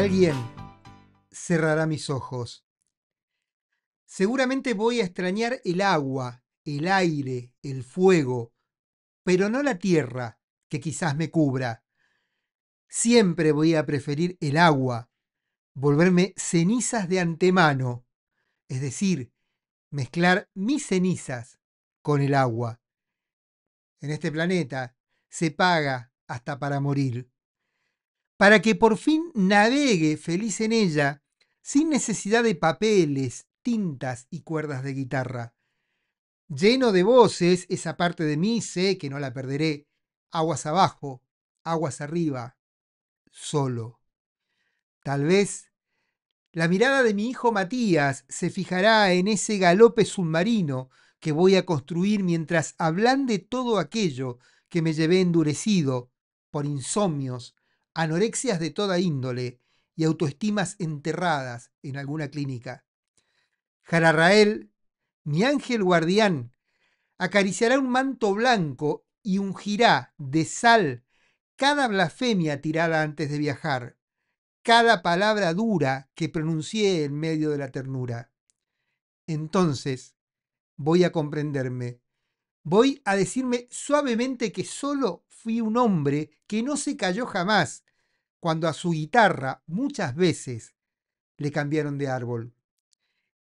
Alguien cerrará mis ojos. Seguramente voy a extrañar el agua, el aire, el fuego, pero no la tierra, que quizás me cubra. Siempre voy a preferir el agua, volverme cenizas de antemano, es decir, mezclar mis cenizas con el agua. En este planeta se paga hasta para morir para que por fin navegue feliz en ella, sin necesidad de papeles, tintas y cuerdas de guitarra. Lleno de voces, esa parte de mí sé que no la perderé. Aguas abajo, aguas arriba, solo. Tal vez la mirada de mi hijo Matías se fijará en ese galope submarino que voy a construir mientras hablan de todo aquello que me llevé endurecido por insomnios anorexias de toda índole y autoestimas enterradas en alguna clínica. Jararrael, mi ángel guardián, acariciará un manto blanco y ungirá de sal cada blasfemia tirada antes de viajar, cada palabra dura que pronuncié en medio de la ternura. Entonces voy a comprenderme Voy a decirme suavemente que solo fui un hombre que no se cayó jamás cuando a su guitarra muchas veces le cambiaron de árbol.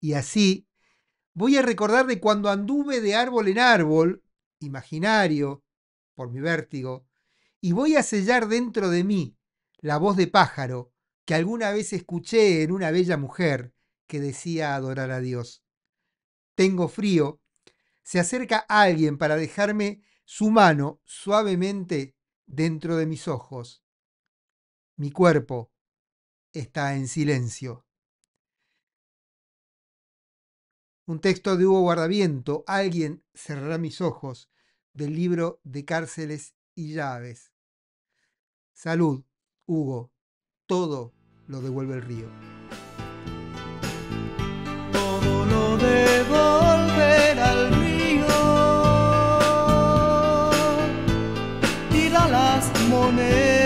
Y así voy a recordar de cuando anduve de árbol en árbol, imaginario, por mi vértigo, y voy a sellar dentro de mí la voz de pájaro que alguna vez escuché en una bella mujer que decía adorar a Dios. Tengo frío se acerca alguien para dejarme su mano suavemente dentro de mis ojos. Mi cuerpo está en silencio. Un texto de Hugo Guardaviento, Alguien cerrará mis ojos, del libro de cárceles y llaves. Salud, Hugo, todo lo devuelve el río. las monedas.